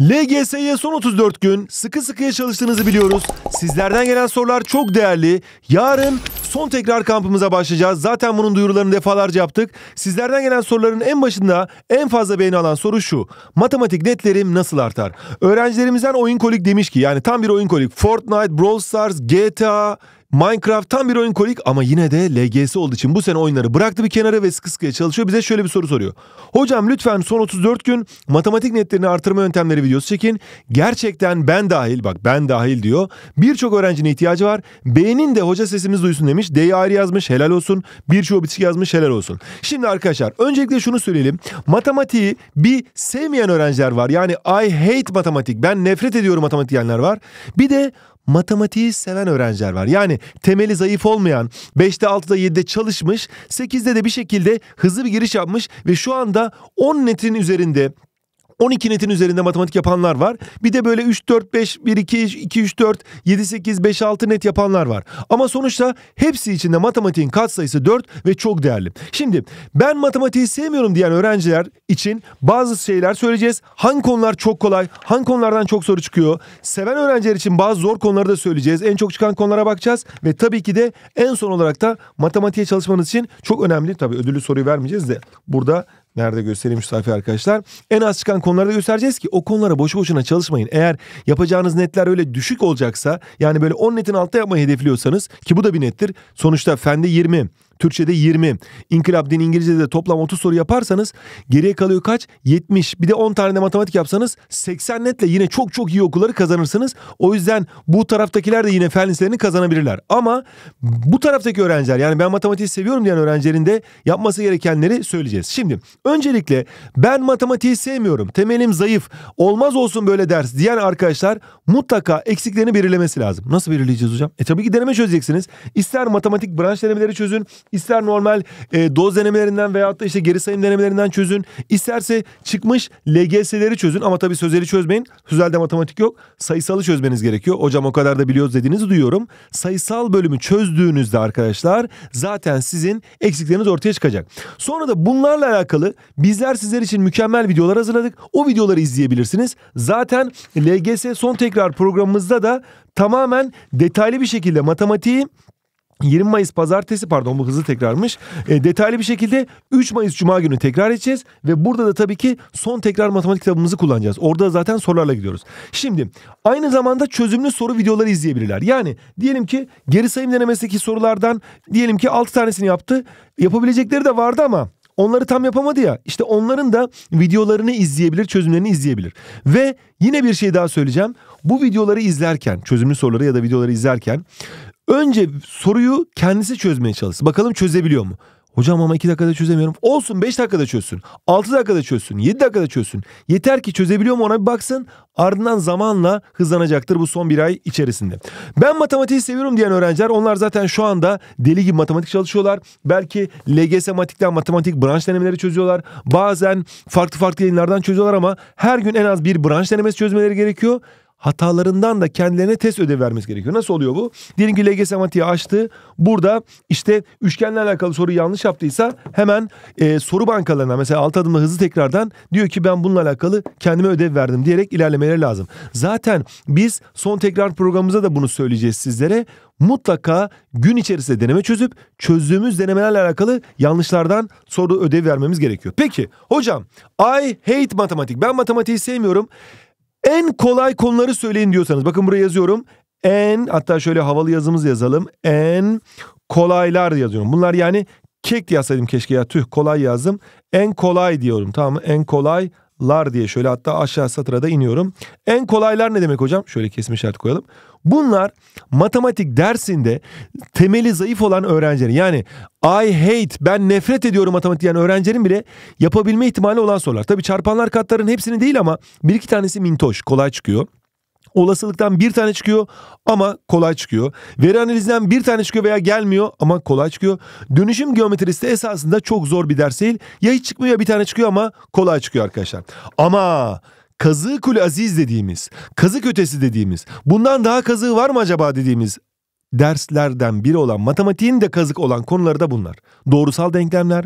LGS'ye son 34 gün sıkı sıkıya çalıştığınızı biliyoruz. Sizlerden gelen sorular çok değerli. Yarın son tekrar kampımıza başlayacağız. Zaten bunun duyurularını defalarca yaptık. Sizlerden gelen soruların en başında en fazla beğeni alan soru şu. Matematik netlerim nasıl artar? Öğrencilerimizden oyun kolik demiş ki yani tam bir oyun kolik. Fortnite, Brawl Stars, GTA, Minecraft tam bir oyun kolik ama yine de LGS olduğu için bu sene oyunları bıraktı bir kenara ve sıkı sıkıya çalışıyor. Bize şöyle bir soru soruyor. Hocam lütfen son 34 gün matematik netlerini artırma yöntemleri videosu çekin. Gerçekten ben dahil bak ben dahil diyor. Birçok öğrencinin ihtiyacı var. beğenin de hoca sesimiz duysun demiş. D'yi ayrı yazmış helal olsun. Birçoğu bitişik yazmış helal olsun. Şimdi arkadaşlar öncelikle şunu söyleyelim. Matematiği bir sevmeyen öğrenciler var. Yani I hate matematik ben nefret ediyorum matematik diyenler var. Bir de matematiği seven öğrenciler var. Yani temeli zayıf olmayan, 5'te 6'da 7'de çalışmış, 8'de de bir şekilde hızlı bir giriş yapmış ve şu anda 10 netin üzerinde 12 netin üzerinde matematik yapanlar var. Bir de böyle 3 4 5 1 2 2 3 4 7 8 5 6 net yapanlar var. Ama sonuçta hepsi içinde matematiğin katsayısı 4 ve çok değerli. Şimdi ben matematiği sevmiyorum diyen öğrenciler için bazı şeyler söyleyeceğiz. Hangi konular çok kolay, hangi konulardan çok soru çıkıyor? Seven öğrenciler için bazı zor konuları da söyleyeceğiz. En çok çıkan konulara bakacağız ve tabii ki de en son olarak da matematiğe çalışmanız için çok önemli. Tabii ödüllü soruyu vermeyeceğiz de burada Nerede göstereyim şu sayfayı arkadaşlar. En az çıkan konularda göstereceğiz ki o konulara boşu boşuna çalışmayın. Eğer yapacağınız netler öyle düşük olacaksa yani böyle 10 netin altta yapmayı hedefliyorsanız ki bu da bir nettir. Sonuçta fende 20, Türkçe'de 20. İnkılap din İngilizce'de toplam 30 soru yaparsanız geriye kalıyor kaç? 70. Bir de 10 tane de matematik yapsanız 80 netle yine çok çok iyi okulları kazanırsınız. O yüzden bu taraftakiler de yine fen liselerini kazanabilirler. Ama bu taraftaki öğrenciler yani ben matematiği seviyorum diyen öğrencilerin de yapması gerekenleri söyleyeceğiz. Şimdi öncelikle ben matematiği sevmiyorum. Temelim zayıf. Olmaz olsun böyle ders diyen arkadaşlar mutlaka eksiklerini belirlemesi lazım. Nasıl belirleyeceğiz hocam? E tabii ki deneme çözeceksiniz. İster matematik branş denemeleri çözün, İster normal e, doz denemelerinden veyahut da işte geri sayım denemelerinden çözün. İsterse çıkmış LGS'leri çözün ama tabii sözeli çözmeyin. Sözelde matematik yok. Sayısalı çözmeniz gerekiyor. Hocam o kadar da biliyoruz dediğinizi duyuyorum. Sayısal bölümü çözdüğünüzde arkadaşlar zaten sizin eksikleriniz ortaya çıkacak. Sonra da bunlarla alakalı bizler sizler için mükemmel videolar hazırladık. O videoları izleyebilirsiniz. Zaten LGS son tekrar programımızda da tamamen detaylı bir şekilde matematiği 20 Mayıs pazartesi pardon bu hızlı tekrarmış. E, detaylı bir şekilde 3 Mayıs cuma günü tekrar edeceğiz ve burada da tabii ki son tekrar matematik kitabımızı kullanacağız. Orada zaten sorularla gidiyoruz. Şimdi aynı zamanda çözümlü soru videoları izleyebilirler. Yani diyelim ki geri sayım denemesindeki sorulardan diyelim ki 6 tanesini yaptı. Yapabilecekleri de vardı ama Onları tam yapamadı ya. işte onların da videolarını izleyebilir, çözümlerini izleyebilir. Ve yine bir şey daha söyleyeceğim. Bu videoları izlerken, çözümlü soruları ya da videoları izlerken Önce soruyu kendisi çözmeye çalışsın. Bakalım çözebiliyor mu? Hocam ama 2 dakikada çözemiyorum. Olsun 5 dakikada çözsün. 6 dakikada çözsün. 7 dakikada çözsün. Yeter ki çözebiliyor mu ona bir baksın. Ardından zamanla hızlanacaktır bu son bir ay içerisinde. Ben matematiği seviyorum diyen öğrenciler onlar zaten şu anda deli gibi matematik çalışıyorlar. Belki LGS matematikten matematik branş denemeleri çözüyorlar. Bazen farklı farklı yayınlardan çözüyorlar ama her gün en az bir branş denemesi çözmeleri gerekiyor hatalarından da kendilerine test ödev vermesi gerekiyor. Nasıl oluyor bu? Diyelim ki LGS matematiği açtı. Burada işte üçgenle alakalı soru yanlış yaptıysa hemen e, soru bankalarına mesela alt adımla hızlı tekrardan diyor ki ben bununla alakalı kendime ödev verdim diyerek ilerlemeleri lazım. Zaten biz son tekrar programımıza da bunu söyleyeceğiz sizlere. Mutlaka gün içerisinde deneme çözüp çözdüğümüz denemelerle alakalı yanlışlardan soru ödev vermemiz gerekiyor. Peki hocam I hate matematik. Ben matematiği sevmiyorum. En kolay konuları söyleyin diyorsanız. Bakın buraya yazıyorum. En hatta şöyle havalı yazımız yazalım. En kolaylar yazıyorum. Bunlar yani kek yazsaydım keşke ya tüh kolay yazdım. En kolay diyorum tamam mı? En kolay lar diye şöyle hatta aşağı satıra iniyorum. En kolaylar ne demek hocam? Şöyle kesme işareti koyalım. Bunlar matematik dersinde temeli zayıf olan öğrencilerin yani I hate ben nefret ediyorum matematik yani öğrencilerin bile yapabilme ihtimali olan sorular. Tabi çarpanlar katların hepsini değil ama bir iki tanesi mintoş kolay çıkıyor. Olasılıktan bir tane çıkıyor ama kolay çıkıyor. Veri analizinden bir tane çıkıyor veya gelmiyor ama kolay çıkıyor. Dönüşüm geometrisi de esasında çok zor bir ders değil. Ya hiç çıkmıyor ya bir tane çıkıyor ama kolay çıkıyor arkadaşlar. Ama kazığı kul aziz dediğimiz, kazık ötesi dediğimiz, bundan daha kazığı var mı acaba dediğimiz derslerden biri olan matematiğin de kazık olan konuları da bunlar. Doğrusal denklemler,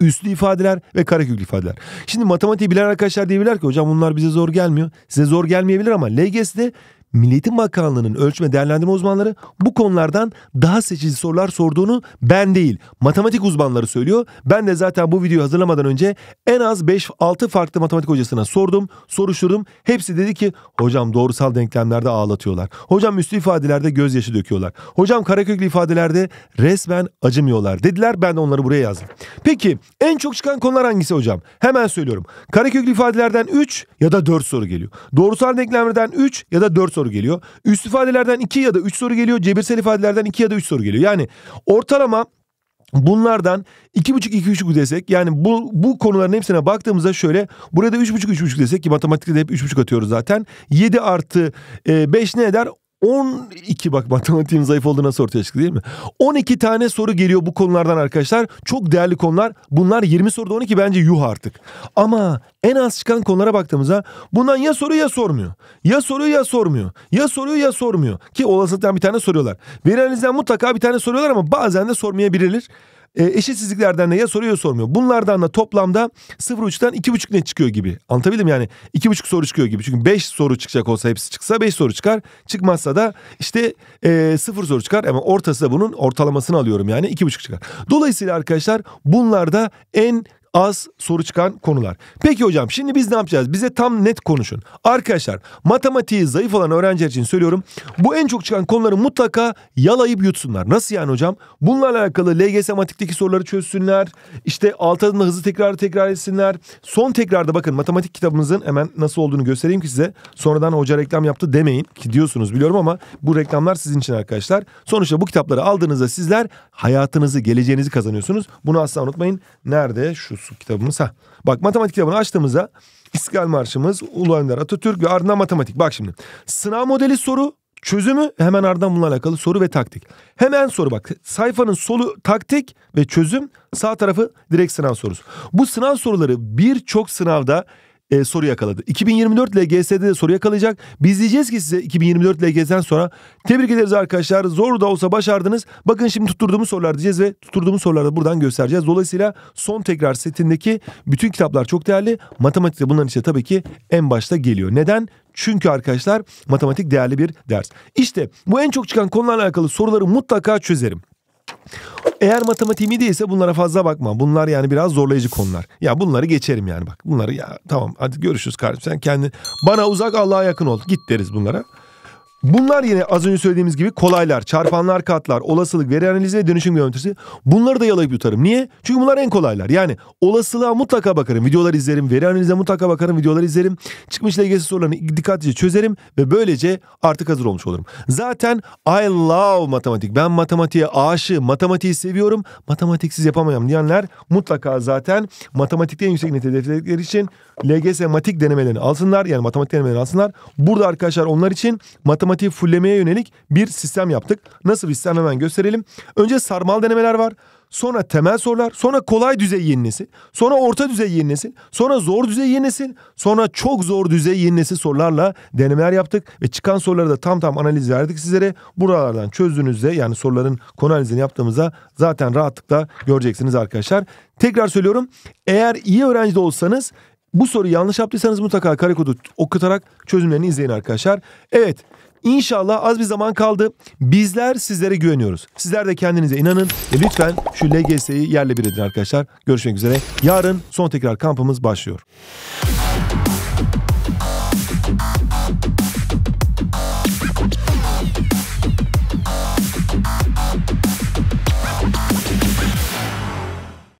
üslü ifadeler ve kareköklü ifadeler. Şimdi matematiği bilen arkadaşlar diyebilirler ki hocam bunlar bize zor gelmiyor. Size zor gelmeyebilir ama LGS'de Milliyetin Bakanlığı'nın ölçme değerlendirme uzmanları bu konulardan daha seçici sorular sorduğunu ben değil matematik uzmanları söylüyor. Ben de zaten bu videoyu hazırlamadan önce en az 5-6 farklı matematik hocasına sordum, soruşturdum. Hepsi dedi ki hocam doğrusal denklemlerde ağlatıyorlar. Hocam üstü ifadelerde gözyaşı döküyorlar. Hocam karaköklü ifadelerde resmen acımıyorlar dediler. Ben de onları buraya yazdım. Peki en çok çıkan konular hangisi hocam? Hemen söylüyorum. Karaköklü ifadelerden 3 ya da 4 soru geliyor. Doğrusal denklemlerden 3 ya da 4 soru soru geliyor. Üst ifadelerden 2 ya da 3 soru geliyor. Cebirsel ifadelerden 2 ya da 3 soru geliyor. Yani ortalama Bunlardan 2,5-2,5 desek yani bu, bu konuların hepsine baktığımızda şöyle burada 3,5-3,5 desek ki matematikte de hep 3,5 atıyoruz zaten. 7 artı 5 e, ne eder? 12 bak matematiğim zayıf olduğu nasıl ortaya çıktı değil mi? 12 tane soru geliyor bu konulardan arkadaşlar. Çok değerli konular. Bunlar 20 soruda 12 bence yuh artık. Ama en az çıkan konulara baktığımızda bundan ya soru ya sormuyor. Ya soru ya sormuyor. Ya soru ya sormuyor. Ki olasılıktan bir tane soruyorlar. Veri analizden mutlaka bir tane soruyorlar ama bazen de sormayabilirler. E, eşitsizliklerden de ya soruyor sormuyor. Bunlardan da toplamda 0.3'ten 2.5 net çıkıyor gibi. Anlatabildim yani 2.5 soru çıkıyor gibi. Çünkü 5 soru çıkacak olsa hepsi çıksa 5 soru çıkar. Çıkmazsa da işte e, 0 soru çıkar ama ortası da bunun ortalamasını alıyorum yani 2.5 çıkar. Dolayısıyla arkadaşlar bunlarda en az soru çıkan konular. Peki hocam şimdi biz ne yapacağız? Bize tam net konuşun. Arkadaşlar matematiği zayıf olan öğrenciler için söylüyorum. Bu en çok çıkan konuları mutlaka yalayıp yutsunlar. Nasıl yani hocam? Bunlarla alakalı LGS matematikteki soruları çözsünler. İşte alt adımda hızlı tekrar tekrar etsinler. Son tekrarda bakın matematik kitabımızın hemen nasıl olduğunu göstereyim ki size. Sonradan hoca reklam yaptı demeyin ki diyorsunuz biliyorum ama bu reklamlar sizin için arkadaşlar. Sonuçta bu kitapları aldığınızda sizler hayatınızı, geleceğinizi kazanıyorsunuz. Bunu asla unutmayın. Nerede? Şu Kurusu kitabımız. Ha. Bak matematik kitabını açtığımızda İstiklal Marşımız, Ulu Önder Atatürk ve ardından matematik. Bak şimdi sınav modeli soru çözümü hemen ardından bununla alakalı soru ve taktik. Hemen soru bak sayfanın solu taktik ve çözüm sağ tarafı direkt sınav sorusu. Bu sınav soruları birçok sınavda e, soru yakaladı. 2024 LGS'de de soru yakalayacak. Biz diyeceğiz ki size 2024 LGS'den sonra tebrik ederiz arkadaşlar. Zor da olsa başardınız. Bakın şimdi tutturduğumuz sorular diyeceğiz ve tutturduğumuz soruları da buradan göstereceğiz. Dolayısıyla son tekrar setindeki bütün kitaplar çok değerli. Matematikte bunların içinde tabii ki en başta geliyor. Neden? Çünkü arkadaşlar matematik değerli bir ders. İşte bu en çok çıkan konularla alakalı soruları mutlaka çözerim. Eğer matematiğimi değilse bunlara fazla bakma. Bunlar yani biraz zorlayıcı konular. Ya bunları geçerim yani bak. Bunları ya tamam hadi görüşürüz kardeşim. Sen kendi bana uzak Allah'a yakın ol. Git deriz bunlara. Bunlar yine az önce söylediğimiz gibi kolaylar, çarpanlar, katlar, olasılık, veri analizi ve dönüşüm geometrisi. Bunları da yalayıp yutarım. Niye? Çünkü bunlar en kolaylar. Yani olasılığa mutlaka bakarım. Videolar izlerim. Veri analizine mutlaka bakarım. Videolar izlerim. Çıkmış LGS sorularını dikkatlice çözerim ve böylece artık hazır olmuş olurum. Zaten I love matematik. Ben matematiğe aşığım. Matematiği seviyorum. Matematiksiz yapamayam diyenler mutlaka zaten matematikte en yüksek net hedefledikleri için LGS matik denemelerini alsınlar. Yani matematik denemelerini alsınlar. Burada arkadaşlar onlar için matematik matematiği fullemeye yönelik bir sistem yaptık. Nasıl bir sistem hemen gösterelim. Önce sarmal denemeler var. Sonra temel sorular, sonra kolay düzey yeni nesil, sonra orta düzey yeni nesil, sonra zor düzey yeni nesil, sonra çok zor düzey yeni nesil sorularla denemeler yaptık ve çıkan soruları da tam tam analiz verdik sizlere. Buralardan çözdüğünüzde yani soruların konu analizini yaptığımızda zaten rahatlıkla göreceksiniz arkadaşlar. Tekrar söylüyorum. Eğer iyi öğrenci de olsanız bu soruyu yanlış yaptıysanız mutlaka kare kodu okutarak çözümlerini izleyin arkadaşlar. Evet İnşallah az bir zaman kaldı. Bizler sizlere güveniyoruz. Sizler de kendinize inanın. E lütfen şu LGS'yi yerle bir edin arkadaşlar. Görüşmek üzere. Yarın son tekrar kampımız başlıyor.